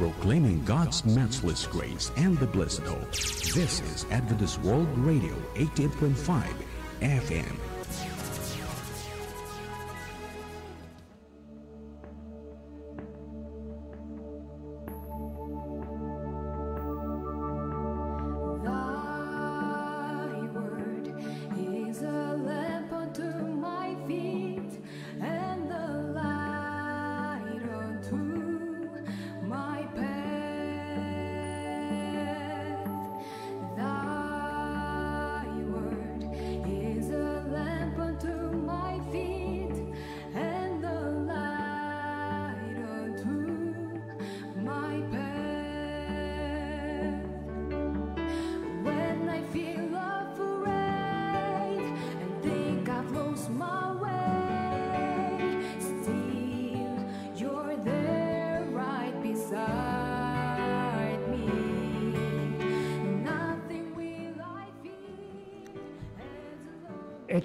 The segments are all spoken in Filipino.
proclaiming God's matchless grace and the blessed hope. This is Adventist World Radio 88.5 FM.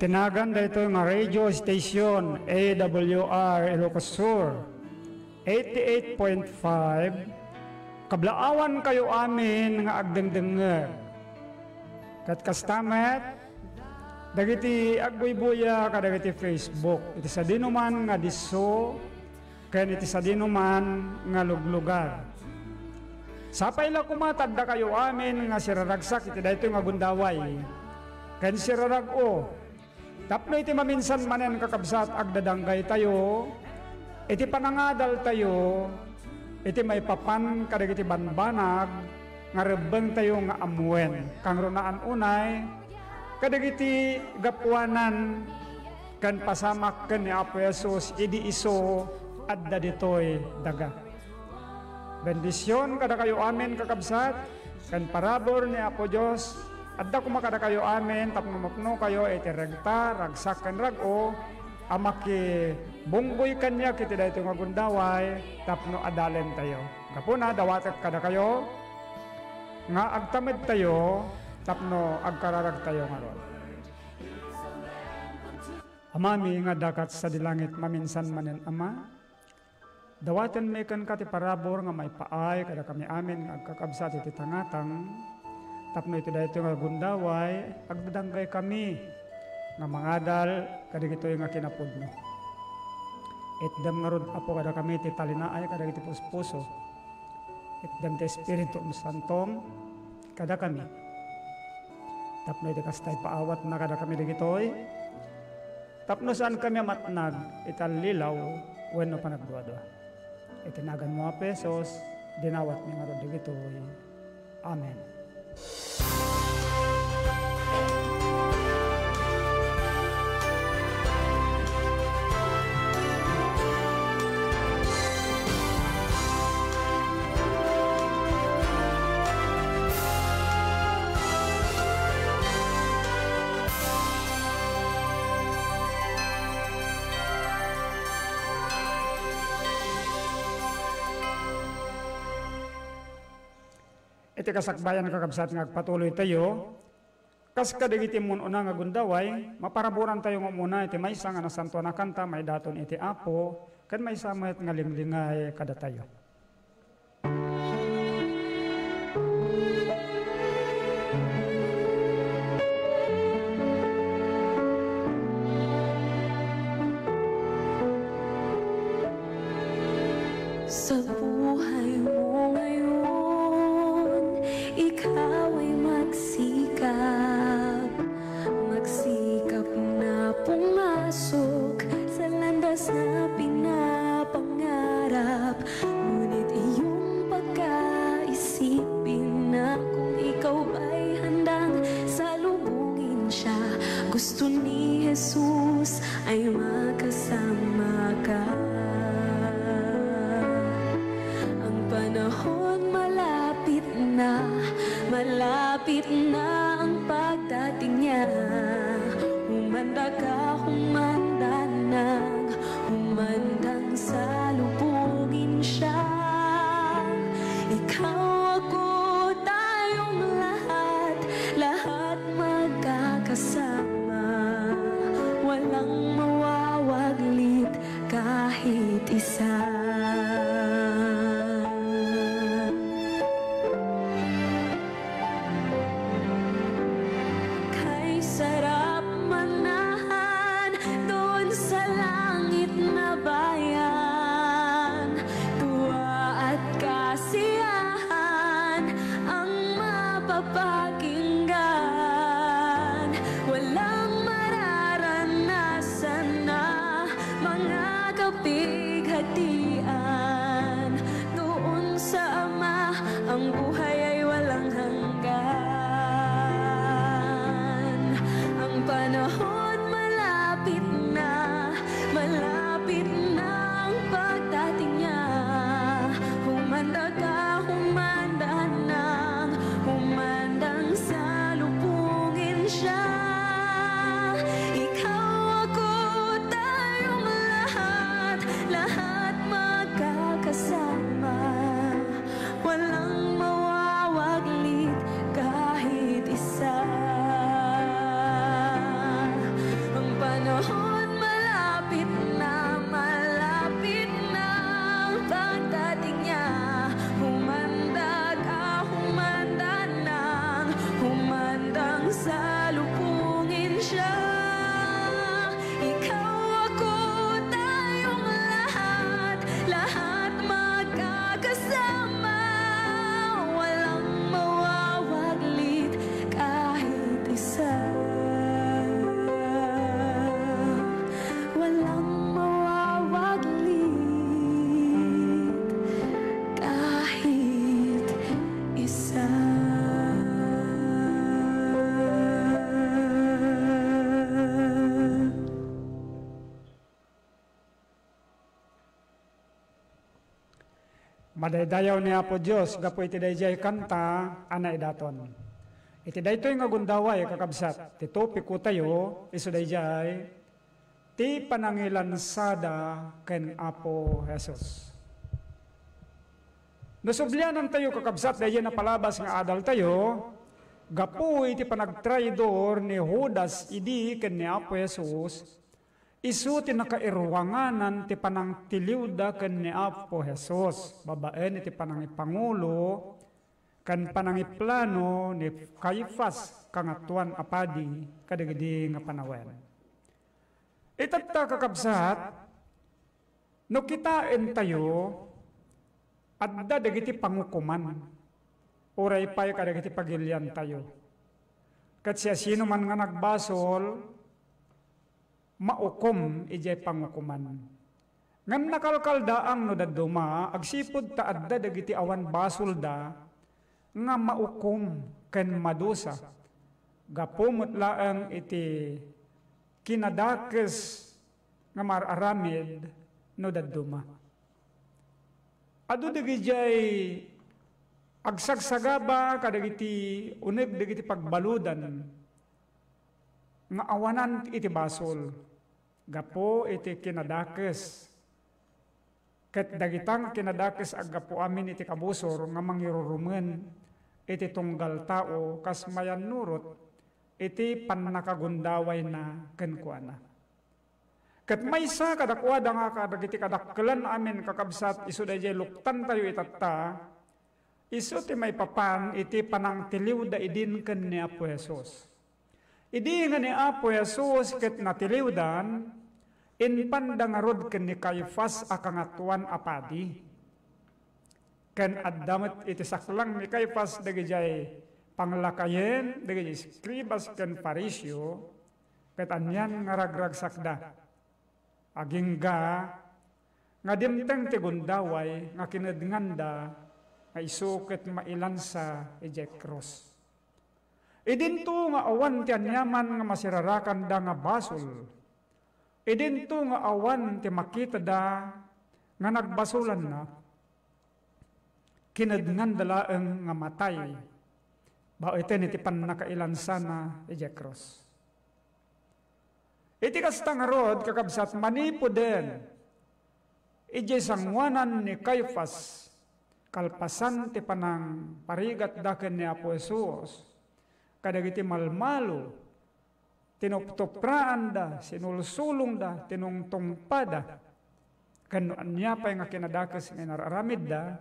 Itinagan dito nga radio station AWR Ilocos Sur 88.5 Kablaawan kayo amin nga agdengdenger Kat kastamet dagiti agboyboya kadagiti Facebook iti sa dinuman nga diso ken iti sa dinuman nga luglugar Sapay la kumatadda kayo amin nga siraragsak iti daytoy nga gundaway ken sirarag o Tapno iti maminsan manen kakabsat agdadanggay tayo, iti panangadal tayo, iti may papan kadag iti banbanag, nga rebeng tayo nga amuen. Kang runaan unay, kadag iti gapuanan, kan pasamak kan ni Apo Yesus, idi iso, at daditoy daga. Bendisyon kada kayo amin kakabsat, kan parabor ni Apo Diyos, Adda kumakada kayo amin, tapnumakno kayo, iti ragta, ragsakan rago, amaki bunggoy kanya kiti dahito nga gundaway, tapno adalen tayo. Kapuna, dawatak kada kayo, nga agtamid tayo, tapno agkararag tayo nga ron. Amami nga dakat sa dilangit maminsan manin ama, dawatan may kan kati parabor nga may paay kada kami amin nga agkakabsa ti tangatang, tapno ito dahito nga gundaway, agdadanggay kami nga mangadal kadag ito nga kinapudno. Itdam nga rod apo kada kami ti talinaay kada iti puspuso. Itdam te Espiritu ng Santong kada kami. Tapno iti kastay paawat na kada kami digitoy. Tapno saan kami matnag italilaw wenno panagduwa-duwa. Itinagan mo a pesos, dinawat mi nga rod digitoy. Amen. you iti kasakbayan kakabsat nga patuloy tayo, kas kadigiti mun una nga gundaway, maparaburan tayo nga muna iti maysa nga santo na kanta, may daton iti apo, kan may samat nga linglingay kada tayo. beaten up. Madaydayaw niya po Diyos, gapo iti dayjay kanta, anay daton. Iti daytoy nga gundaway kakabsat, ti topiko tayo, iso dayjay, ti panangilansada ken Apo Jesus. Nasublyanan tayo kakabsat, dayjay na palabas nga adal tayo, gapo iti panagtraydor ni Judas idi ken ni Apo Jesus, Isu ti nakairwanganan ti panang tiliwda ken ni Apo Jesus. Babaen iti panang ipangulo kan panang iplano ni Caiphas kangatuan apadi kadagidi nga panawen. Itatta kakabsat no kita tayo adda dagiti pangukuman uray pay kadagiti pagilian tayo. Kat siya sino man nga nagbasol, maukom ijay pangukuman. Ngam nakalkaldaang no daduma, agsipod ta adda dagiti awan basol da, nga maukom ken madusa. Gapumot laang iti kinadakes nga mararamid no daduma. Adu dagijay agsagsagaba kadagiti uneg dagiti pagbaludan naawanan iti basol, gapo iti kinadakes. Ket dagitang kinadakes aggapo amin iti kabusor nga mangirurumen iti tunggal tao kas mayan nurot iti pannakagundaway na kenkuana. Ket maysa kadakwada nga kadagiti kadakkelan amin kakabsat isu dayjay luktan tayo itatta isu ti may papan iti panangtiliw da idin ken ni Apo Jesus Idi nga ni Apo Yesus na tiliwdan, in pandangarod ken ni Caiphas akangatuan apadi. Ken addamet iti saklang ni Caiphas dagijay panglakayen dagijay skribas ken parisyo ket anyan ngaragrag sakda. Agingga nga dimteng ti gundaway nga kinadnganda nga isuket mailansa ijay cross. Idinto nga awan ti anyaman nga masirarakan da nga basol. Idinto nga awan ti makita da nga nagbasulan na. Kinadngan dalaang nga matay. Bao iten iti panakailan sana iti cross. Iti kastang rod kakabsat manipo den. Iti sangwanan ni Caiphas kalpasan ti panang parigat daken ni Apo Esuos kadagiti malmalo, tinoptopraan da, sinulsulong da, tinungtungpada, kano niya pa nga kinadakas nga nararamid da,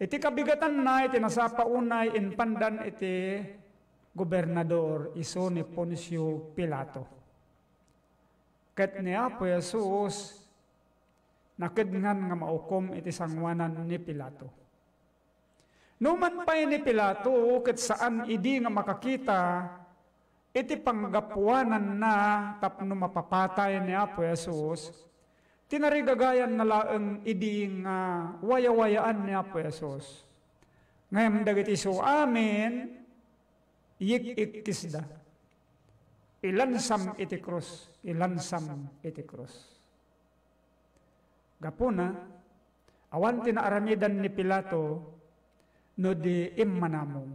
iti kabigatan na, iti nasapa unay, inpandan iti gobernador, iso ni Poncio Pilato. Kat niya Apo Yesus, nakidngan nga maukom iti sangwanan ni Pilato Numan pa ni Pilato, ket saan idi nga makakita, iti panggapuanan na tapno mapapatay ni Apo Yesus, tinarigagayan na laeng idi nga wayawayaan ni Apo Yesus. Ngayon dagiti so amin, yik da. Ilansam iti krus, ilansam iti krus. Gapuna, awan tinaaramidan ni Pilato, no di immanamong.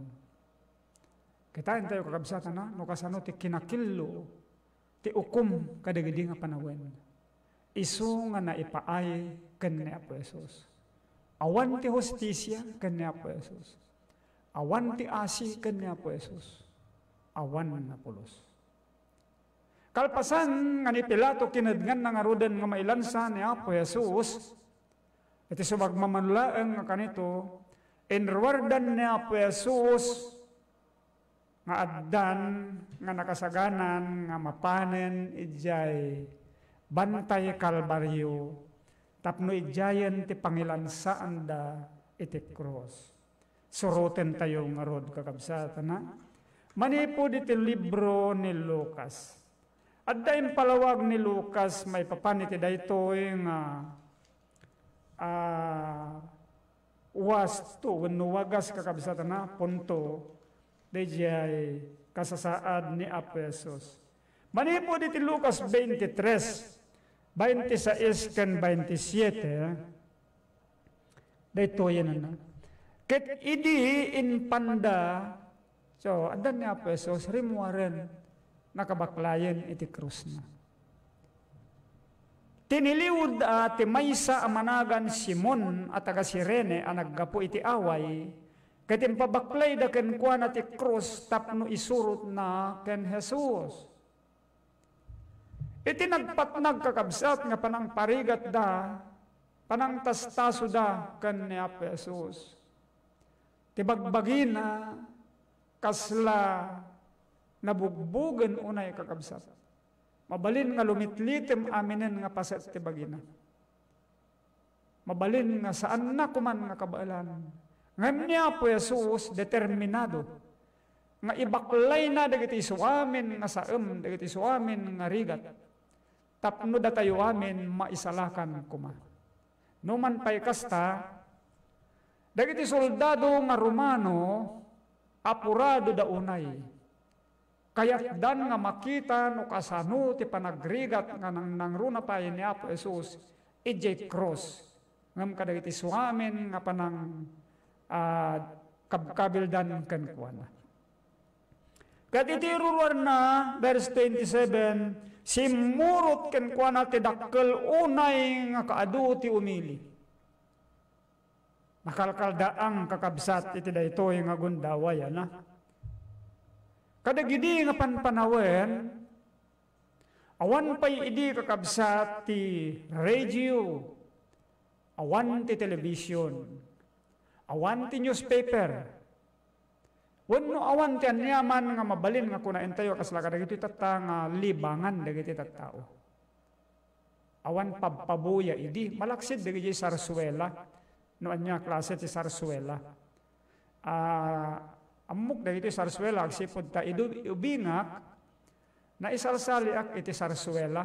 Kitain tayo kakabsatan na, no kasano ti kinakillo, ti ukum kadagadi nga panawen. Isu nga naipaay kanya Apo Jesus. Awan ti hostisya kanya Apo Jesus. Awan ti asi kanya Apo Jesus. Awan na pulos. Kalpasan nga ni Pilato kinadngan nga rudan nga mailansa ni Apo Jesus, iti sumagmamanlaan nga kanito, inwardan niya po Jesus nga addan nga nakasaganan nga mapanen ijay bantay kalbaryo tapno ijayan ti sa anda iti cross. suruten tayo nga road kakabsata na. Manipod iti libro ni Lucas. At dahil palawag ni Lucas, may papaniti daytoy nga uh, uh was wasto wenno wagas kakabsatana punto dayjay kasasaad ni Apesos. Manipo diti Lucas 23, 26 kan 27, dito yan na. Ano? Ket idi in panda, so adan ni Apesos, rimuaren nakabaklayan iti krus na. Tiniliwod uh, ah, ti maysa amanagan Simon at aga Sirene ang naggapo iti away. Kaya pabaklay da ken kuan ti cross tapno isurot na ken Jesus. Iti nagpatnag kakabsat nga panang parigat da, panang tastaso da ken ni Apo Jesus. Tibagbagin kasla nabugbugan unay kakabsat. Mabalin nga lumitlitim aminin nga paset ti bagina. Mabalin nga saan na kuman nga kabaalan. Nganya po Jesus determinado nga ibaklay na dagiti suamin nga saem dagiti suamin nga rigat. Tapno da tayo amin maisalakan kuma. Numan pay kasta dagiti soldado nga Romano apurado da unay Kaya't dan nga makita no kasano ti panagrigat nga nang nangruna pa ni Apo Jesus, ijay cross. Ngam kadagiti suamin nga panang uh, kabkabildan kan kuana. Kaditi ruruan na, verse 27, simurot ken kuana ti dakkel unay nga kaadu ti umili. Makalkaldaang kakabsat iti daytoy nga gundaway ana. Kada gidi nga panpanawen, awan pa'y idi kakabsat ti radio, awan ti television, awan ti newspaper, Wano awan ti anyaman nga mabalin nga kunain tayo kasla ka dagiti tatta nga libangan oh. dagiti tattao. Oh. Awan pagpabuya idi malaksid dagiti sarsuela no anya klase ti sarsuela. Ah uh, Amok da iti sarsuela ag sipod ta ubingak na isarsali ak iti sarsuela.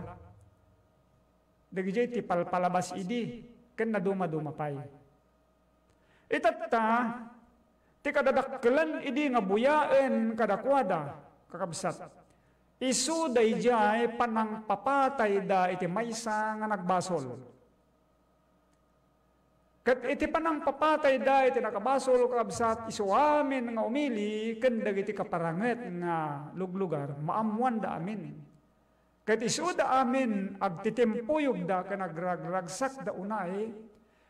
Dagiti ti palpalabas idi ken nadumadumapay. Itatta ti kadadakkelan idi nga buyaen kadakwada kakabsat. Isu dayjay panang papatay da iti maysa nga nagbasol. Kat iti panang papatay da iti nakabasol kabsat isuamin nga umili kandag iti kaparanget nga luglugar maamuan da amin. Kat isuda amin agtitimpuyog da kanagragragsak da unay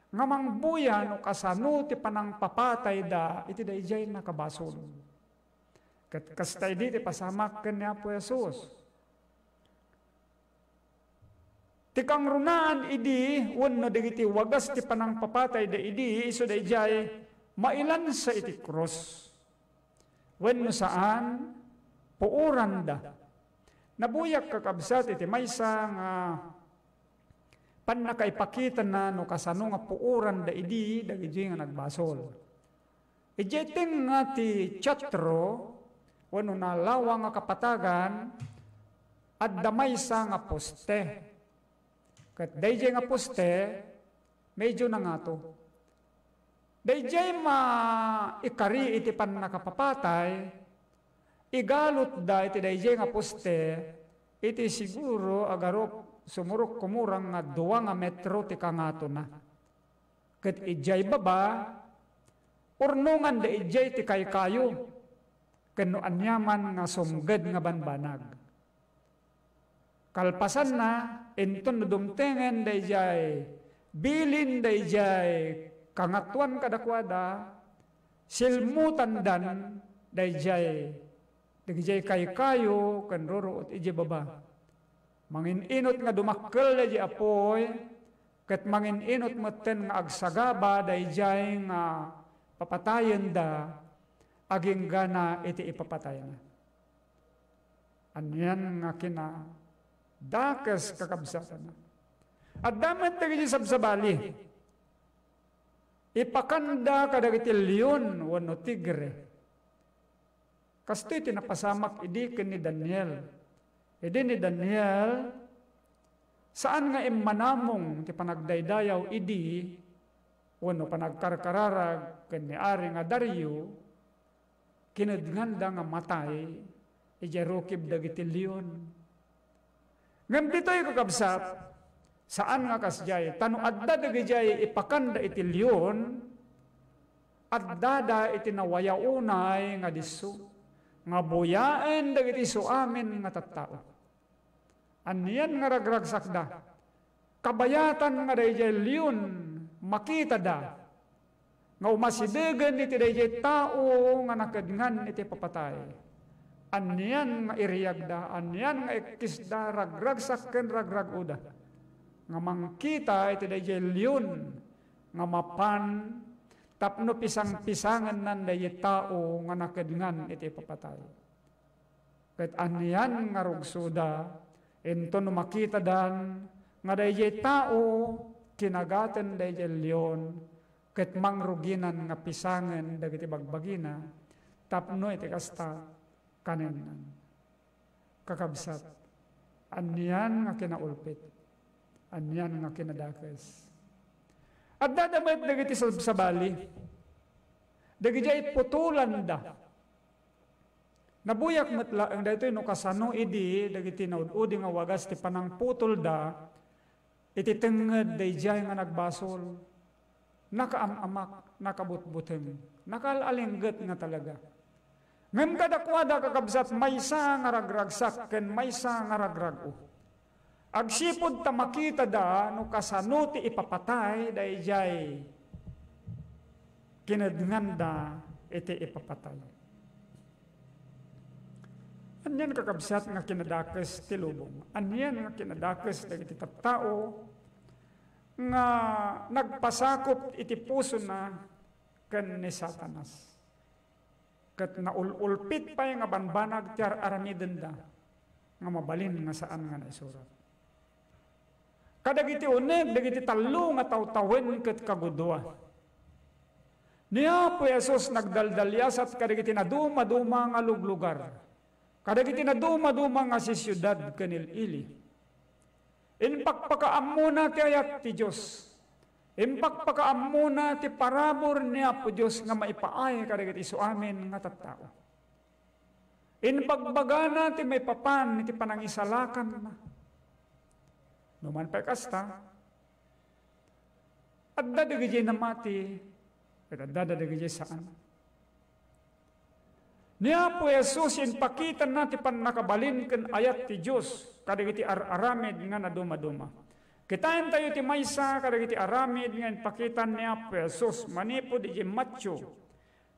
nga mangbuyan o kasano ti panang papatay da iti da ijay nakabasol. Kat kastay di ti pasamak kanya po Yesus. Tikang runaan idi, wano digiti wagas ti panang papatay da idi, iso da ijay, mailan sa iti cross. Wano saan, puuran da. Nabuyak kakabsat iti maysa nga pan na no kasano nga puuran da idi, dagiti nga nagbasol. Ijeting nga ti chatro, wano nalawang nga kapatagan, at damay sa nga poste Kat dayjay nga poste, medyo na nga to. Dayjay ma ikari iti pan nakapapatay, igalot da iti dayjay nga poste, iti siguro agarop sumurok kumurang nga duwa nga metro ti kangato na. Kat ijay baba, urnungan da ijay ti kaykayo, kayo, kanuanyaman nga sumgad nga banbanag. kalpasanna enton dumtengen tengen dai jai bilin dai jai kangatuan kadakwada silmu tandan dai jai dai kai kayu kan roro ije baba mangin inot nga dumakkel dai apoy ket mangin inot meten nga agsagaba dai jai nga papatayen da aging gana iti ipapatayen na. Anyan nga kina dakas kakabsatan. At damat na gini sabsabali, ipakanda ka dagiti leon wano tigre. Kasto iti napasamak idi ni Daniel. Idi ni Daniel, saan nga immanamong ti panagdaydayaw idi wano panagkarkararag kani ari nga Dario, kinadganda nga matay, iti rukib dagiti leon Ngam dito'y kakabsat, saan nga kasjay, tanu adda dagijay ipakanda iti liyon, adda da iti nawayaunay nga disu, nga buyaan dagiti so amin nga tattao. Aniyan nga ragragsak da, kabayatan nga dagijay liyon, makita da, nga umasidagan iti dayjay tao nga nakadngan iti papatay anyan nga iriyagda, anyan nga ikisda, ragrag sakken, ragrag uda. Nga mangkita, iti dayay liyon, nga mapan, tapno pisang-pisangan nan dayay tao, nga nakadngan iti papatay. Kahit anyan nga rugsuda, ento no makita dan, nga dayay tao, kinagaten da liyon, ket mangruginan nga pisangan dagiti bagbagina tapno iti kasta kanen Kakabsat, anyan nga kinaulpit, anyan nga kinadakas. At dadamit dagiti sa bali, dagiti putulan da, Nabuyak matla ang daytoy no kasano idi dagiti naududi nga wagas ti panang putol da iti day dayjay nga nagbasol nakaamamak nakabutbuteng nakalalengget nga talaga Ngem kadakwada kakabsat maysa nga ragragsak ken maysa nga ragrago. Oh. Agsipod ta makita da no kasanuti ipapatay dayjay kinadnganda iti ipapatay. Anyan kakabsat nga kinadakes ti lubong. Anyan nga kinadakes dagiti tattao nga nagpasakop iti puso na ken ni Satanas kat naululpit pa nga banbanag tiar arami denda nga mabalin nga saan nga naisurat. Kadagiti uneg, dagiti talo nga tawtawin kat kagudwa. Niya po Yesus nagdaldalyas at kadagiti na duma-duma nga luglugar. Kadagiti na duma-duma nga si siyudad kanil ili. Inpakpakaam muna kayak ti Diyos. Impakpakaam muna ti parabor ni Apo Diyos nga maipaay kadagat iso amin nga tattao. Inpagbagana ti may papan ti panangisalakan na. Numan pa kasta, at dadagay na mati, at dadagay saan? Niya po Yesus, inpakitan na ti pan nakabalin ken ayat ti Diyos, kadigiti ar-aramid nga na dumaduma. Kitayan tayo ti maysa kadagiti aramid ngayon pakitan ni Apo Jesus manipod iti Matthew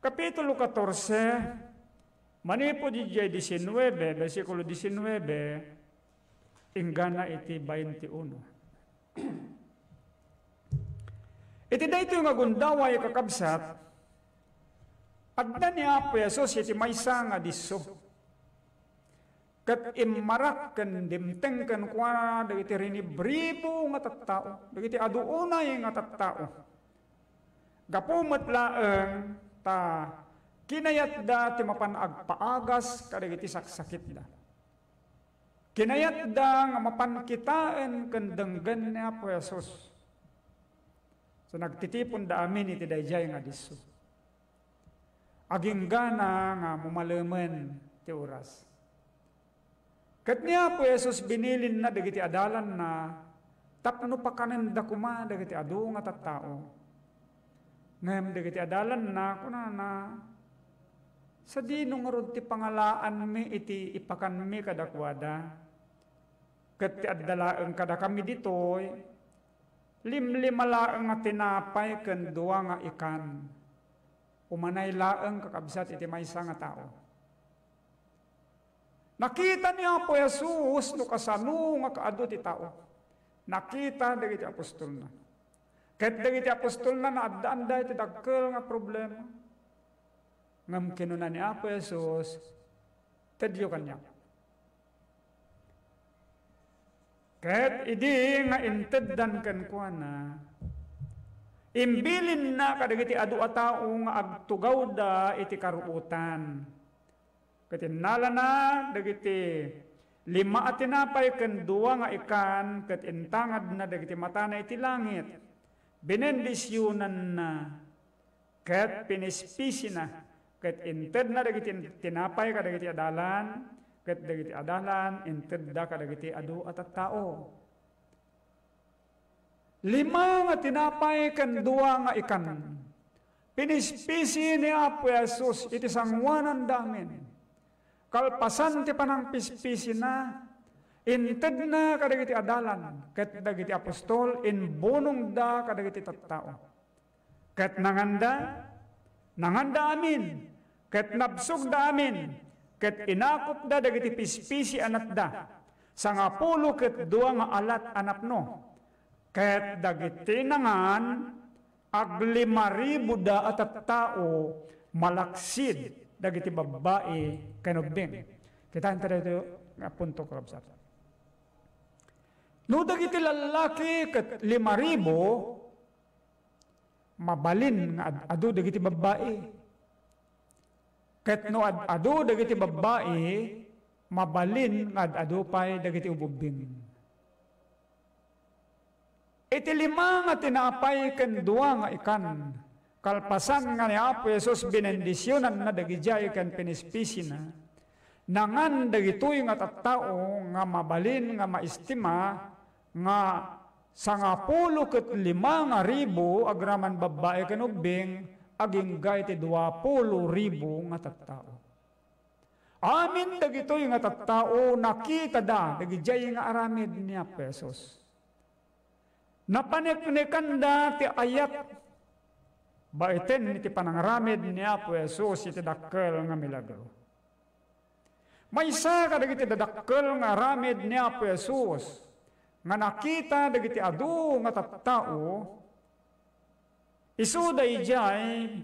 Kapitulo 14 manipod iti 19 bersikulo 19 inggana iti 21 Iti dayto nga gundaway kakabsat adda ni Apo Jesus iti maysa nga disso kat imarak ken dimteng ken kwa dagiti rini bribo nga tattao dagiti aduunay nga tattao gapumet laeng ta kinayatda ti mapanagpaagas kadagiti saksakitda kinayatda nga mapankitaen ken denggen ni Apo Jesus so nagtitipon da amin iti dayjay nga disso aging gana nga mumalemen ti oras Katnya po Jesus binilin na dagiti adalan na tapno pa kanin da kuma dagiti adu nga tattao. Ngem dagiti adalan na kuna na sa di nung ti pangalaan mi iti ipakan mi kadakwada. Kat ti addalaan kada kami ditoy, limlimalaang nga tinapay ken duwa nga ikan. Umanay laeng kakabsat iti maysa nga tao. Nakita niya po Jesus no kasano nga kaado ti tao. Nakita dagiti apostol na. Kahit dagiti apostol na naadaan dahil ti dagkel nga problema. Ngam kinunan niya po Jesus, tadyo kanya. Kahit idi nga inteddan kan ko na, imbilin na kadagiti adu a tao nga agtugaw da iti karuutan nalana dagiti lima at tinapay ken duwa nga ikan ket intangad na dagiti mata na iti langit binendisyunan na ket pinispisi na ket inted na dagiti tinapay ka dagiti adalan ket dagiti adalan inted da ka dagiti adu at tao Lima nga tinapay kan dua nga ikan. Pinispisi ni Apo Yesus iti sangwanan damin kalpasan ti panang pispisi na, inted na kadagiti adalan, ket dagiti apostol, in inbunong da kadagiti tattao. Ket nanganda, nanganda amin, ket nabsog da amin, ket inakop da dagiti pispisi anak da, sangapulo ket dua nga alat anak no, ket dagiti nangan, aglimaribud da at tao malaksid dagiti babae kanugden. Kita tayo dito nga punto ko sa No dagiti lalaki ket lima ribo mabalin nga adu dagiti babae. Ket no ad adu dagiti babae mabalin nga adu pay dagiti ububing. Iti lima nga tinapay ken duwa nga ikan kalpasan nga ni Apo Yesus binendisyonan na dagijay kan pinispisi na nangan dagitoy nga tattao nga mabalin nga maistima nga sangapulo ket lima nga ribo agraman babae ken ubing aging gay ti ribo nga tattao amin dagitoy nga tattao nakita da dagijay nga aramid ni Apo Yesus napaneknekan da ti ayat Baiten iti panangaramid ni Apo Jesus iti dakkel nga milagro. May isa ka dagiti dadakkel nga ramid ni Apo Jesus nga nakita dagiti adu nga tattao isuday jay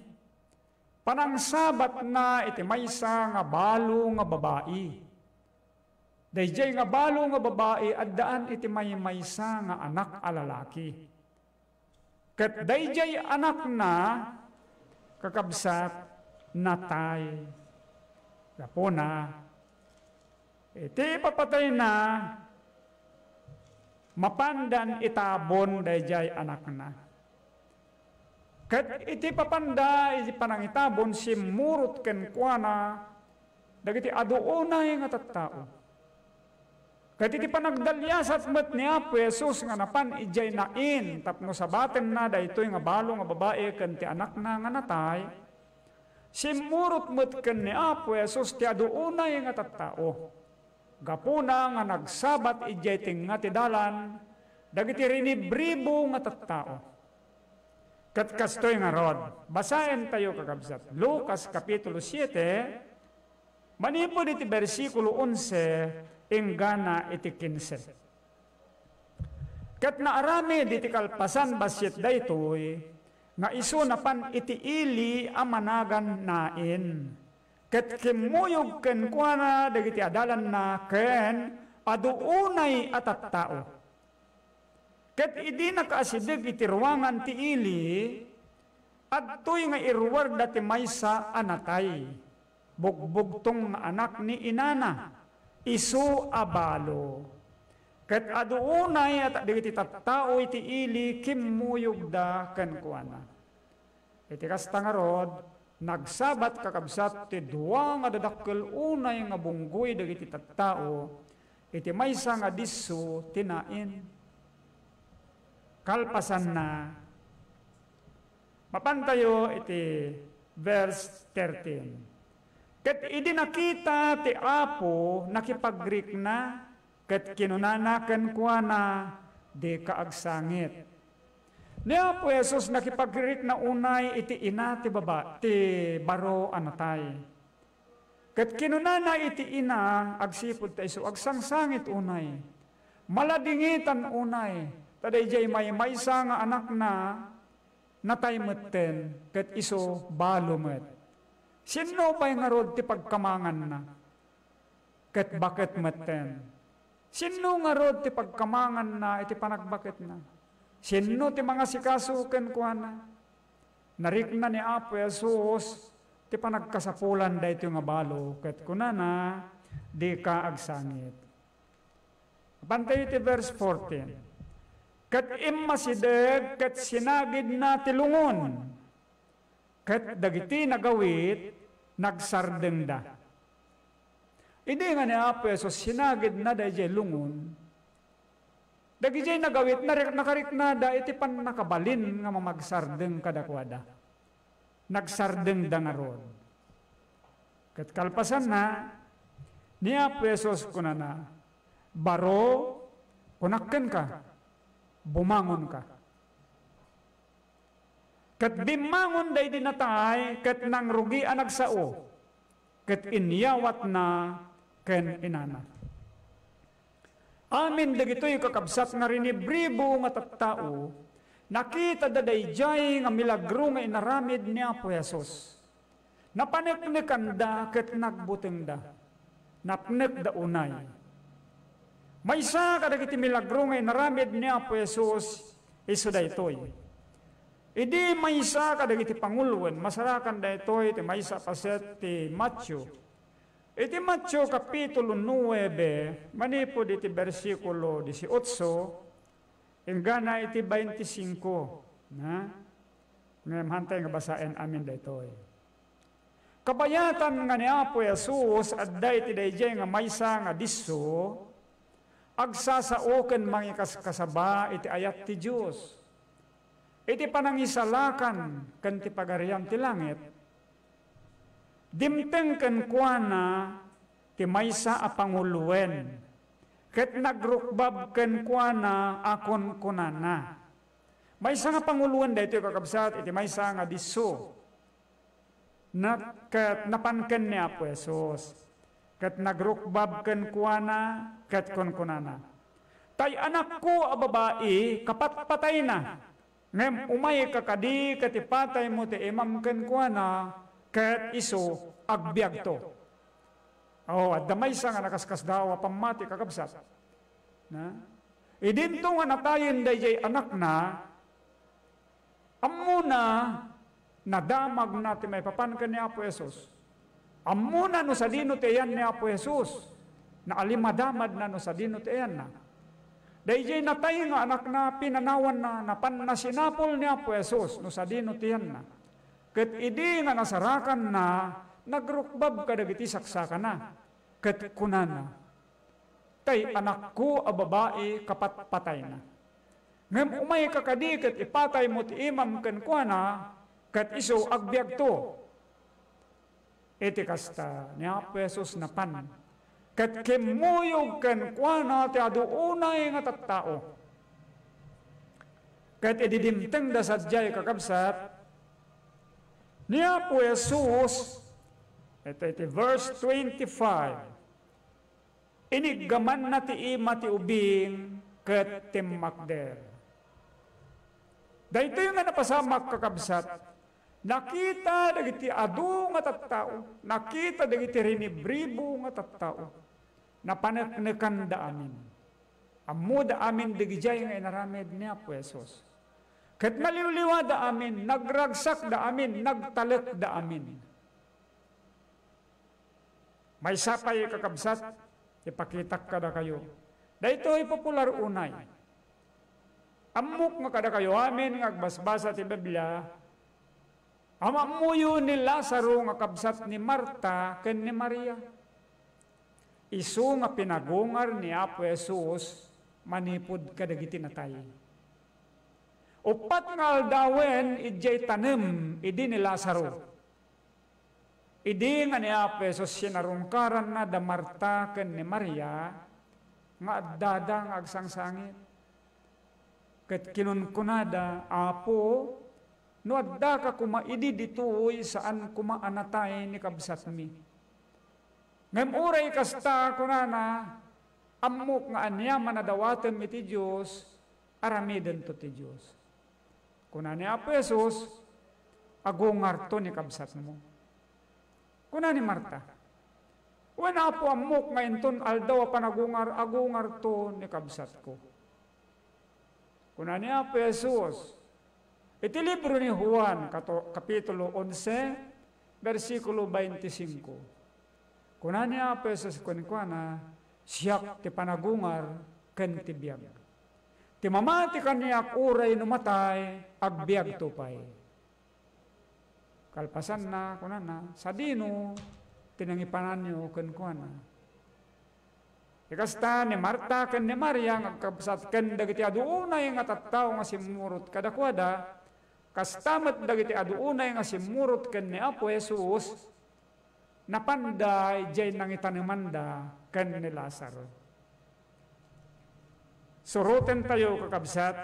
sabat na iti maysa nga balo nga babae. Dayjay nga balo nga babae at daan iti may maysa nga anak alalaki. Kat dayjay anak na kakabsat natay. Dapo na. Iti papatay na mapandan itabon dayjay anak na. Kat iti papanda iti panangitabon si murot ken kuana dagiti aduunay nga tattao. Kaya iti panagdalyas at mat niya po Jesus nga napan ijay nain tapno sa batem na daytoy nga balo nga babae kan ti anak na nga natay. Simurot mat kan niya po Jesus ti aduunay nga tattao. Gapuna nga nagsabat ijay ting nga ti dalan dagiti rinibribo nga tattao. Katkastoy nga rod. Basahin tayo kagabsat. Lucas Kapitulo 7 Manipod iti versikulo 11 Engana iti kinset. Kat naarami diti kalpasan basit daytoy nga isu napan iti ili amanagan nain. Ket kimuyog ken kuana dagiti adalan na ken aduunay atat tao. Kat idi nakaasidig iti ruangan ti ili at tuy nga irwar dati may sa anatay. Bugbugtong anak ni inana iso abalo. Kat aduunay at digiti tattao iti ili kimuyugda kankuana. Iti kasta nga rod, nagsabat kakabsat ti duwa nga dadakkel unay nga bunggoy dagiti tattao iti maysa nga disso tinain. Kalpasan na mapantayo iti verse 13. Kat idinakita ti Apo nakipagrik na ket kinunanakan ko na di kaagsangit. Ni Apo Jesus nakipagrik na unay iti ina ti baba ti baro anatay. Ket kinunana iti ina agsipod ta iso agsangsangit unay. Maladingitan unay. Taday jay may maysa nga anak na natay metten ket iso balumet. Sino bay nga rod ti pagkamangan na? Ket bakit meten? Sino nga rod ti pagkamangan na iti panagbakit na? Sino ti mga sikasuken kuan na? Narik na ni Apo Jesus ti panagkasapulan da ito nga balo ket kunana di ka agsangit. Pantay iti verse 14. Ket immasideg ket sinagid na tilungon Ket dagiti nagawit, nagsardeng da. Hindi nga ni Apo Yesus, sinagid na da jay lungon, dagiti nagawit, narik, nakarik na da, iti pan nakabalin nga mamagsardeng kadakwada. Nagsardeng da nga ron. Ket kalpasan na, ni Apo Yesus kunana, baro, kunakken ka, bumangon ka. Kat bimangon day dinatay, kat nang rugi anagsao, kat inyawat na ken inana. Amin dagitoy kakabsat nga rin ibribo nga tattao, nakita dadayjay nga milagro nga inaramid niya po Yesus. Napaniknikan da kat nagbuting da, napnik da unay. May isa kadagiti milagro nga inaramid niya po Yesus, iso daytoy. Idi maysa kadagiti pangulwen masarakan daytoy ti maysa paset ti Matthew. Iti Matthew kapitulo 9 manipod iti versikulo 18 ingana iti 25 na ngem hantay nga basaen amin daytoy. Eh. Kabayatan nga ni Apo Yesus adday ti dayjay nga maysa nga disso agsasaoken kasaba iti ayat ti Dios iti panangisalakan ken ti pagarian ti langit. Dimteng ken kuana ti maysa a panguluen. Ket nagrukbab ken kuana akon kunana. Maysa nga panguluen daytoy kakabsat iti maysa nga disso Nat ket napanken ni Apo Jesus. Ket nagrukbab ken kuana ket kon kunana. Tay anak ko a babae kapat patay na Ngem umay kakadi katipatay mo te imam ken kuana ket iso agbyagto to. Oh, at damay sa nga nakaskas daw pamati kakabsat. Na? Idinto nga natayin dayjay anak na ammo na nadamag na ti may papan ken ni Apo Jesus. Ammo na no sadino dino ti ayan ni Apo Jesus. na Naalimadamad na no sadino dino yan ayan na. Dayjay natay nga anak na pinanawan na napan na sinapol niya po Jesus no sa dinutihan na. Kat idi nga nasarakan na nagrukbab kadagiti saksaka na. Kat kunana. Tay anak ko a babae kapat na. Ngem umay kakadi kat ipatay mo't imam ken kuana kat iso agbyag to. Iti kasta niya po Jesus napan Kat kimuyog ken kuana ti adu unay nga tattao. Kat ididimteng da sadyay kakabsat, niya po Jesus, ito iti verse 25, inigaman na ti ima ti ubing kat makder. Dahito yung nga napasamak kakabsat, Nakita dagiti adu nga tattao, nakita dagiti rinibribo nga tattao, napanaknakan da amin. Amo da amin digijay nga inaramed niya po Jesus. Kat maliwliwa da amin, nagragsak da amin, nagtalat da amin. May sapay kakabsat, ipakitak kada kayo. Dahito ay popular unay. Amok nga kada kayo amin, ngagbasbasa ti Biblia, Amamuyo ni Lazaro nga kabsat ni Marta ken ni Maria. Isu nga pinagungar ni Apo Jesus manipod kadagiti natay. Upat nga aldawen idjay tanem idi ni Lazaro. Idi nga ni Apo Jesus sinarungkaran na da Marta ken ni Maria nga addadang agsangsangit. Ket kinunkunada Apo No adda ka kuma idi dituoy saan kuma anatay ni kabsat mi. Ngem uray kasta kunana ammok nga anya manadawaten mi ti Dios aramiden to ti Dios. kuna ni Apo Jesus agungar to ni kabsat mo. ni Marta. Wen apo ammok nga inton aldaw panagungar agungar to ni kabsat ko. ni Apo Jesus Iti libro ni Juan, kato, kapitulo 11, versikulo 25. Kunanya pesos kunikwana, siyak ti panagungar ken ti biyag. Ti mamati kaniyak uray numatay, agbiag tupay. Kalpasan na, kunana, sa dino, tinangipanan niyo kunikwana. Ikasta ni Marta ken ni Maria, ngagkabsat ken dagiti aduunay nga tattaw nga simurot kadakwada, Kastamat dagiti aduunay nga simurot ken ni Apo Jesus, napanday jay nangitanimanda ken ni Lazaro. Surutin tayo kakabsat,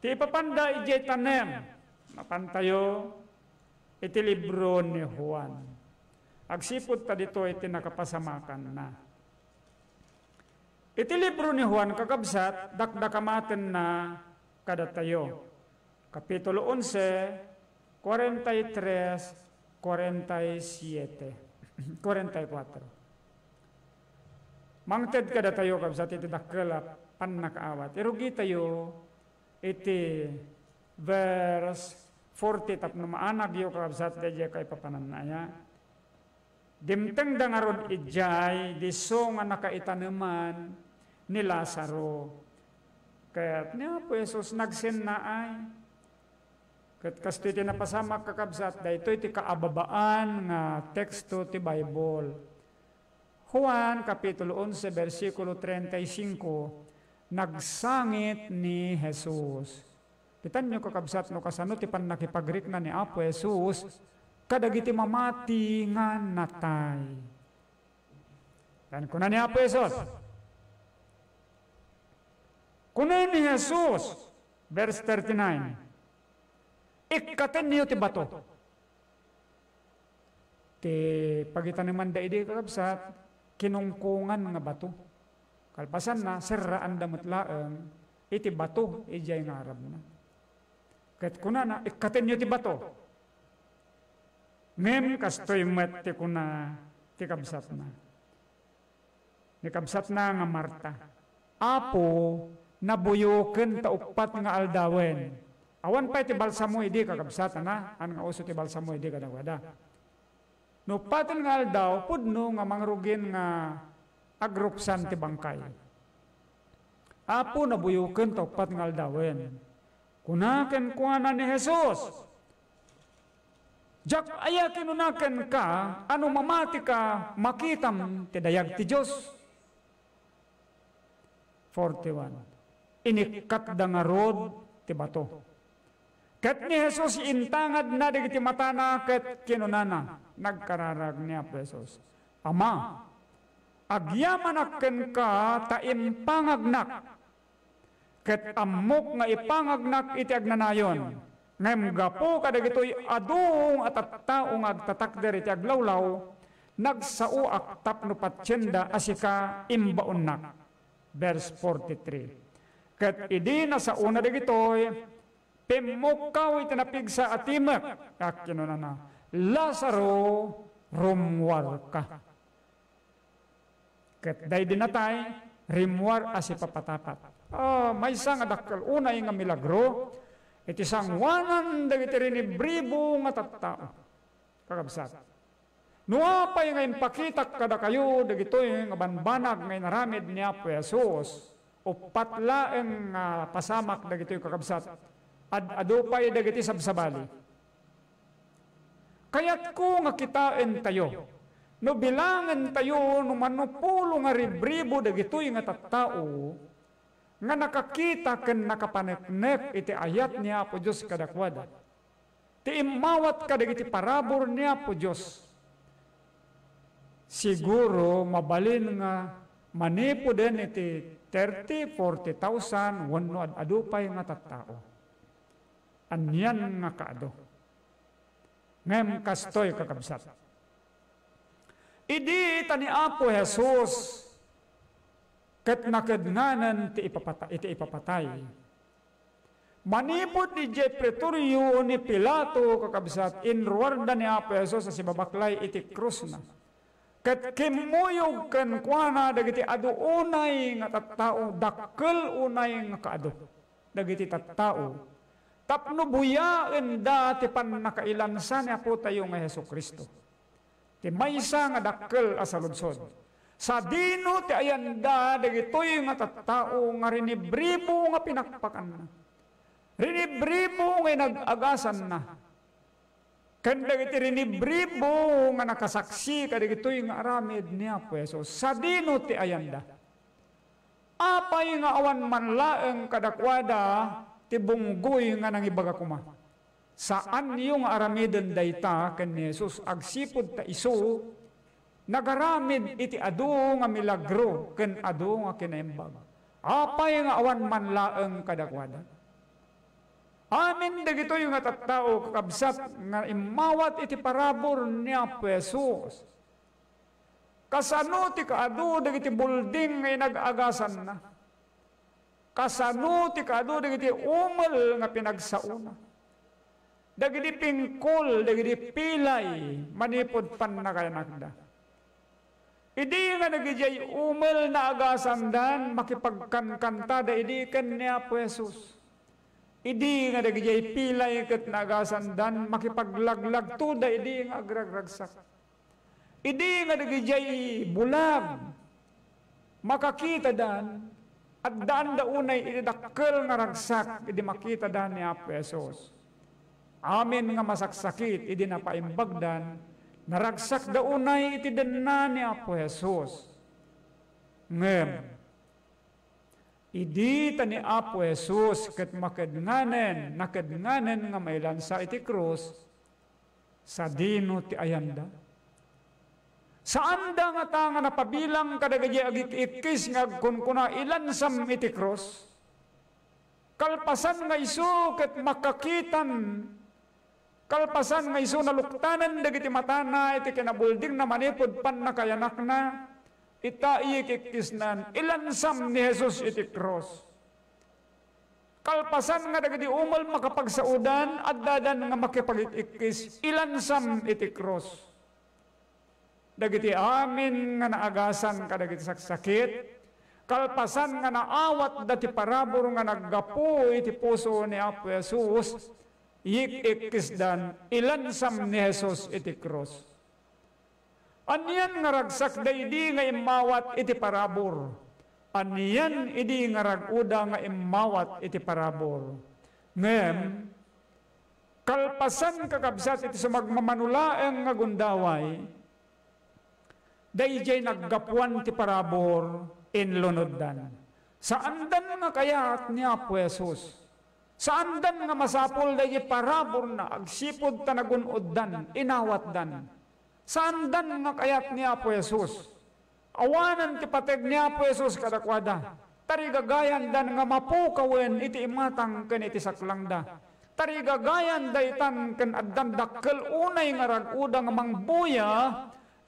ti ipapanda ijay tanem, mapantayo, iti libro ni Juan. agsipud ta dito iti nakapasamakan na. Iti libro ni Juan kakabsat, dakdakamaten na kada tayo. Kapitulo 11, 43, 47, 44. Mangted kada tayo kabsat iti dakkel pan nakaawat. Irugi tayo iti verse 40 tapno maanag yo kabsat dadya kay papananaya. Dimteng dangarod ijay diso nga nakaitanuman ni Lazaro. Kaya't niya po Jesus nagsin na ay Kat kasto iti napasama kakabsat da ito iti kaababaan nga teksto ti Bible. Juan Kapitulo 11 versikulo 35 nagsangit ni Jesus. Titan nyo kakabsat no kasano ti pan nakipagrik na ni Apo Jesus kadagiti mamati nga natay. Tan kuna ni Apo Jesus. Kuna ni Jesus verse 39 Ikatan niyo ti bato. Ti pagitan naman da idi kakabsat, kinungkungan nga bato. Kalpasan na, sirraan damatlaan, iti bato, ijay nga arab na. Kahit kuna na, ikatin niyo ti bato. Ngem kastoy met ti kuna, ti kabsat na. Ni kabsat na nga Marta. Apo, nabuyoken ta upat nga aldawen awan pa ti balsamo idi kakabsatan na, ang nga uso ti balsamo idi kadagwada. No patil nga aldaw, pudno nga mangrugin nga agrupsan ti bangkay. Apo nabuyukin topat nga aldawin. Kunaken kuana ni Jesus. Jak aya kinunaken ka, ano mamati ka, makitam ti dayag ti Diyos. 41. Inikat da nga road ti bato. Kat ni Jesus intangad na digiti matana ket kinunana. Nagkararag niya pesos. Ama, agyaman akken ka ta impangagnak. Ket amok nga ipangagnak iti agnanayon. Ngem gapo kada gitoy adung at at taong agtatakder iti aglawlaw, nagsao aktap no patsyenda asika imbaunnak. Verse 43. Kat idi na sa una digitoy, Pimukaw itinapig sa atimak. Kakino na na. Lazaro, rumwar ka. ket day dinatay, rimwar asi papatapat. Oh, may isang adakal unay nga milagro, iti sangwanan dagiti rin ibribo nga tattao. Kakabsat. Nuapay ngayon pakitak kada kayo, dagitoy nga banbanag nga inaramid niya po Yesus, o patlaeng uh, ah, pasamak dagitoy kakabsat, ad adupay dagiti sabsabali. Kaya't ko nga kitain tayo, no bilangan tayo no manupulo nga ribribo dagitoy nga tattao, nga nakakita ken nakapaneknek iti ayat niya po Diyos kadakwada. Ti imawat kadagiti parabor niya po Diyos. Siguro mabalin nga manipo din iti 30, 40,000 wano adupay nga tattao anyan nga kaado. Ngem kastoy kakabsat. Idi tani Apo Jesus ket nakadnganan ti ipapatay iti ipapatay. Manipod ni J. Pretorio ni Pilato kakabsat inruarda ni Apo Jesus sa sibabaklay iti krus na. Kat kimuyog kan kuana dagiti adu unay nga tattao dakkel unay nga kaado. Dagiti tattao tapno buyaan da ti panakailansan ni apo tayo nga Heso Kristo. Ti maysa nga dakkel asaludsod. Sa dino ti ayanda dagitoy nga tattao nga rinibribo nga pinakpakan na. Rinibribo nga nagagasan na. Kan dagiti rinibribo nga nakasaksi kadagitoy nga aramid ni Apo Jesus. Sa dino ti ayanda. Apay nga awan manlaeng kadakwada ti bunggoy nga nang ibaga kuma. Saan yung aramiden dayta ken Jesus agsipod ta iso nagaramid iti adu nga milagro ken adu nga kinaimbag. Apay nga awan man laeng kadakwada. Amin dagito yung atattao kakabsat nga imawat iti parabor ni Apo Jesus. Kasano ti kaadu dagiti bulding ngay nagagasan na kasano ti kado dagiti umal nga pinagsauna dagiti pingkol dagiti pilay manipod pan nagda. idi nga nagijay umal na agasandan makipagkankanta da idi ken ni Apo Jesus idi nga dagijay pilay ket nagasandan makipaglaglag to da idi nga agragragsak idi nga dagijay bulag makakita dan at daan daunay ididakkel nga ragsak, idi makita dan ni Apo Jesus. Amin nga masaksakit, idi napaimbagdan, naragsak unay iti denna ni Apo Jesus. Ngem, Idi ta ni Apo Jesus ket makadnganen, nakadnganen nga mailansa iti cross sa dino ti ayanda. Saan da nga ta nga napabilang kadagadi agit-itkis ngagkon kuna ilan sam iti cross? Kalpasan nga iso ket makakitan kalpasan nga iso naluktanan dagiti matana iti kinabulding na manipod pan nakayanak na ita ikikisnan ilan sam ni Jesus iti cross. Kalpasan nga dagiti umal makapagsaudan at dadan nga makipagikis ilan sam iti cross dagiti amin nga naagasan ka dagiti saksakit, kalpasan nga naawat dati parabor nga naggapu iti puso ni Apo Jesus, yik ikisdan sam ni Jesus iti cross. Anyan nga ragsak daydi nga imawat iti parabor. Anyan idi nga raguda nga imawat iti parabor. Ngem, kalpasan kakabsat iti sumagmamanulaeng nga gundaway, dayjay naggapuan ti parabor in lunoddan. Saan dan nga kayat ni Apo Yesus? Saan dan nga masapol dayjay parabor na agsipod tanagunod dan, inawat dan? Saan dan nga kayat ni Apo Yesus? Awanan ti pateg ni Apo Jesus kadakwada. Tarigagayan dan nga mapukawen iti imatang ken iti saklangda tarigagayan daytan ken addan dakkel unay nga raguda nga mangbuya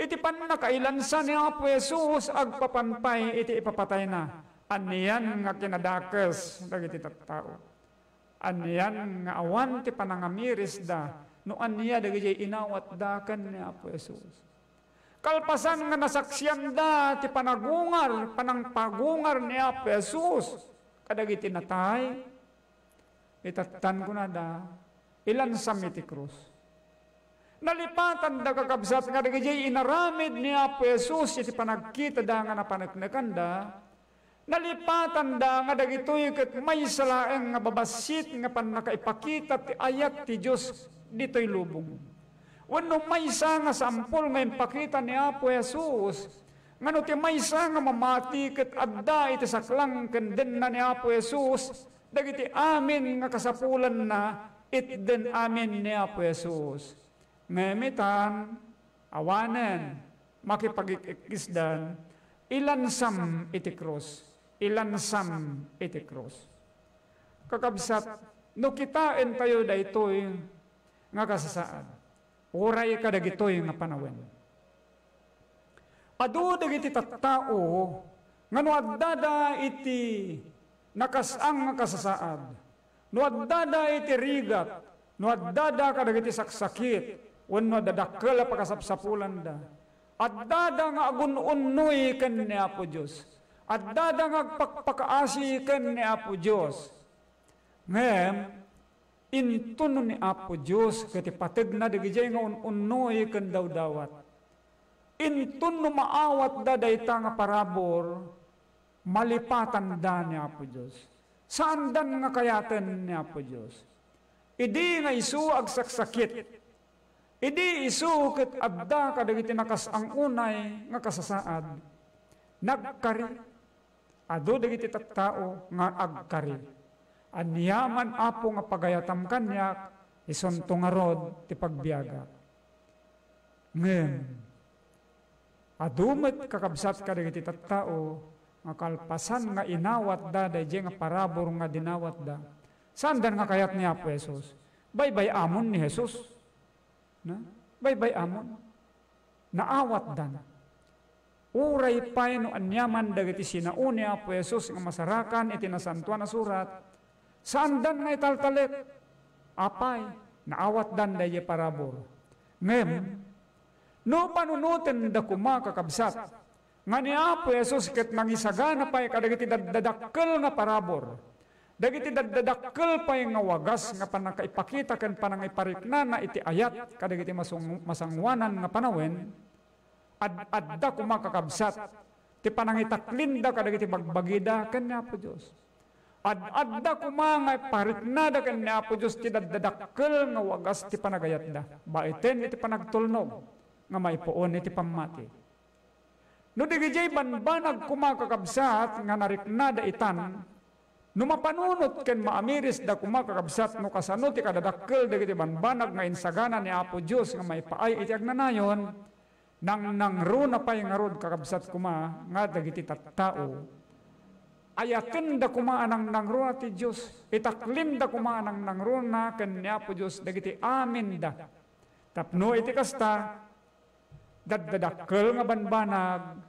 Iti pan nakailansa ni Apo Jesus agpapampay iti ipapatay na. Aniyan nga kinadakes dagiti tattao. Aniyan nga awan ti panangamiris da no aniya dagiti inawat dakan ni Apo Jesus. Kalpasan nga nasaksyan da ti panagungar panang pagungar ni Apo Jesus kadagiti natay itattan ko na da ilan sa miti krus. Nalipatan da kakabsat nga rigijay inaramid ni Apo Jesus iti panagkita da nga napanagkanda. Nalipatan da nga dagitoy kat may salaeng nga babasit nga panakaipakita ti ayat ti Diyos dito'y lubong. Wano may isa nga sampul nga impakita ni Apo Jesus. Ngano ti may isa nga mamati kat adda iti saklang kenden na ni Apo Jesus. Dagiti amin nga kasapulan na it itden amin ni Apo Jesus memitan, awanen, makipagikisdan, ilan sam itikros, ilan sam itikros. Kakabsat, no kitain tayo daytoy nga kasasaad, uray ka dagitoy nga panawen. Adu dagiti tattao, nga nuagdada iti nakasang nga kasasaad, nuagdada iti rigat, nuagdada ka dagiti saksakit, Wano dadakala pakasapsapulan da. At dada nga agununoy kan ni Apo Diyos. At dada nga agpakpakaasi kan ni Apo Diyos. Ngayon, intuno ni Apo Diyos kati patid na digijay nga ununoy kan daw dawat. Intuno maawat da dayta nga parabor malipatan da ni Apo Diyos. Saan dan nga kayatan ni Apo Diyos? Idi nga isu agsaksakit Idi isu ket abda kadagiti nakas ang unay nga kasasaad. Nagkari. Ado dagiti tattao nga agkari. Anyaman apo nga pagayatam kanyak isunto nga ti pagbiaga. Ngem. Adumet kakabsat kadagiti tattao nga kalpasan nga inawat da dayjay nga parabor nga dinawat da. Sandan nga kayat ni Apo Jesus? Baybay amon ni Jesus na baybay amon naawat dan uray pay no anyaman dagiti sinaunya apo Jesus nga masarakan iti nasantuan na surat saan dan nga italtalit apay naawat dan daye parabor ngem no panunutin da kumakakabsat nga ni Apo Jesus ket mangisagana pay kadagiti dadakkel nga parabor Dagiti dadakkel pay nga wagas nga panakaipakita ken panangiparikna na iti ayat kadagiti masung, masangwanan nga panawen ad adda kumakakabsat ti panangitaklinda kadagiti bagbagida kanya po Dios. Ad adda kumangay pariknada kanya po Dios ti dadakkel nga wagas ti panagayatda. Baiten iti panagtulnog nga maipuon iti pamati. No di digijay banbanag kumakakabsat nga nariknada itan No mapanunot ken maamiris da kumakakabsat no kasano ti kadadakkel dagiti banbanag nga insagana ni Apo Dios nga may paay iti agnanayon nang nangro na pay nga rod kakabsat kuma nga dagiti tattao ayaken da kuma anang nangro na ti Dios itaklim da kuma anang nangro na ken ni Apo Dios dagiti amin da tapno iti kasta daddadakkel nga banbanag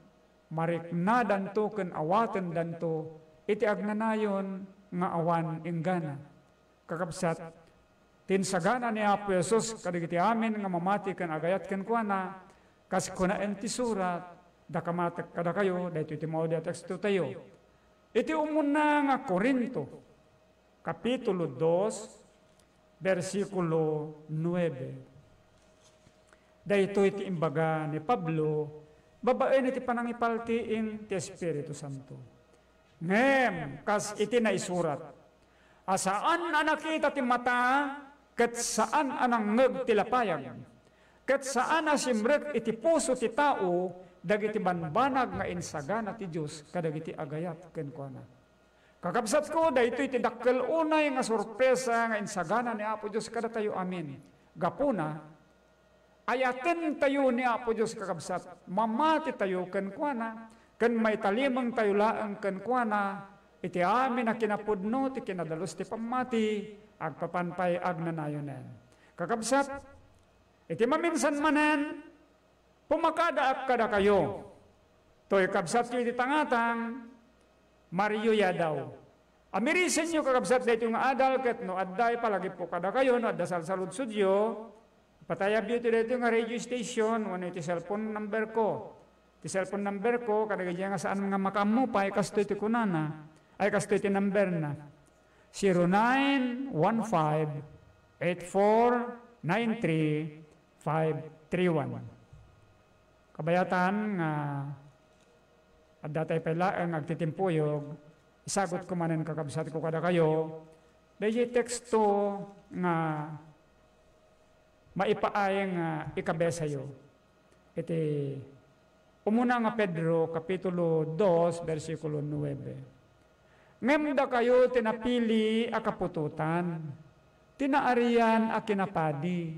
marikna danto ken awaten danto iti agnanayon nga awan inggana. Kakapsat, tinsagana ni Apo Yesus, kadigiti amin nga mamati kan agayat kan kuana, kas kuna enti surat, dakamatak kada kayo, dahito iti maudi at teksto tayo. Iti umuna nga Korinto, Kapitulo 2, versikulo 9. Dahito iti imbaga ni Pablo, babae niti panangipaltiin ti Espiritu Santo. Mem, kas iti na isurat. Asaan anakita ti mata, ket saan anang ngag tilapayag, Ket saan asimrek iti puso ti tao, dagiti banbanag nga insagana ti Diyos, kadagiti agayat kenkwana. Kakabsat ko, dahito iti dakkel unay nga sorpresa nga insagana ni Apo Diyos, kada tayo amin. Gapuna, ayaten tayo ni Apo Diyos kakabsat, mamati tayo kenkwana, kan may talimang tayulaan kan kuana, iti amin na kinapudno, ti kinadalos ti pamati, agpapanpay agnanayonen. Kakabsat, iti maminsan manen, pumakadaak kada kayo. Toy kabsat yu iti tangatang, Mario Yadaw. Amirisin nyo kakabsat na itong adal, ket no adday palagi po kada kayo, no adasal salud sudyo, patayab yu ito dito nga radio station, wano iti cellphone number ko. Ti cellphone number ko, kadagayang saan nga makamu pa, ay kastoy ti kunana, ay kastoy ti number na. 0915-8493-531. Kabayatan nga at datay pala ang eh, agtitimpuyog, isagot ko manan kakabsat ko kada kayo, dahi text to nga maipaay nga ikabe sa'yo. Iti Umunang Pedro, Kapitulo 2, versikulo 9. Memda kayo tinapili a kapututan, tinaarian a kinapadi,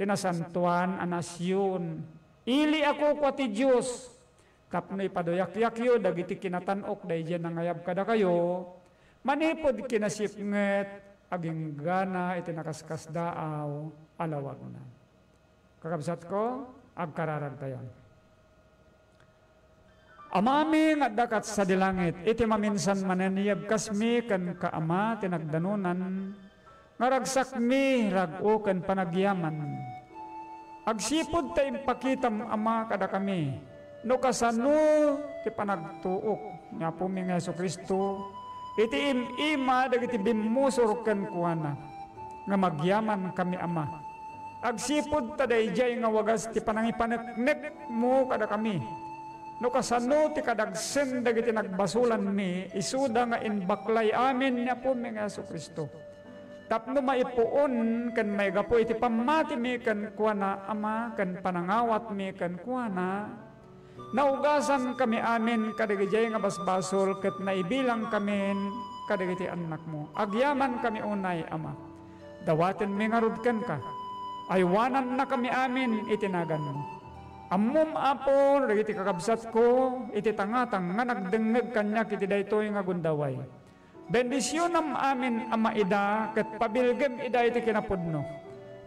tinasantuan a nasyon, ili ako kwati Diyos, kapnoy padoyak-yak yo, dagiti kinatanok, dahi dyan nangayab kada kayo, manipod kinasipnget, aging gana, itinakaskas daaw, alawag na. Kakabsat ko, agkararag tayo. Amami nga dakat sa dilangit, iti maminsan mananiyab kasmi kan kaama tinagdanunan, nga ragsak mi rago kan panagyaman. Agsipod tayong impakitam ama kada kami, no kasano ti panagtuok nga po mi nga Yeso Kristo, iti imima dagiti bimusor kan kuana, nga magyaman kami ama. Agsipod taday jay nga wagas ti panangipanaknek mo kada kami, No kasano ti kadagsen dagiti nagbasulan mi isuda nga inbaklay amin niya po mi nga Yesu Kristo. Tapno maipuon kan may gapo iti pamati mi kan kuana ama kan panangawat mi kan kuana naugasan kami amin kadagijay nga basbasol ket naibilang kami kadagiti anak mo. Agyaman kami unay ama. Dawaten mi nga ka. Aywanan na kami amin itinagan mo. Amum apo, iti kakabsat ko, iti tangatang nga nagdengeg kanya iti daytoy nga gundaway. Bendisyon am amin ama ida, kat pabilgem ida iti kinapudno.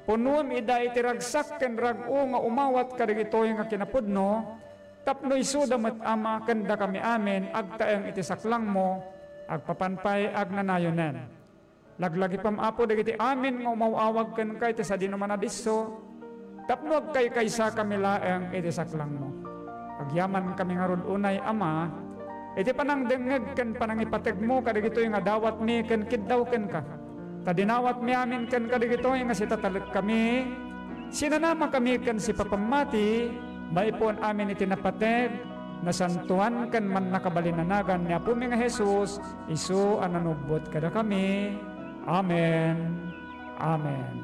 Punuam ida iti ragsak ken rago nga umawat kadigitoy nga kinapudno, tapno isudam at ama kanda kami amin, agtaeng iti saklang mo, agpapanpay agnanayonen. Laglagi pam apo dagiti amin nga umawawag ken kay ti sa dinuman adisso, Tapnog kay kaysa kami laeng iti saklang mo. Pagyaman kami nga unay ama, iti panang dengeg ken panang ipateg mo kadigito nga adawat mi ken kiddaw ken ka. Tadinawat mi amin ken kadigito nga sitatalag kami, sinanama kami ken si papamati, maipon amin iti napateg, na santuhan ken man nakabalinanagan ni Apo mi nga Hesus, isu ananubot kada kami. Amen. Amen.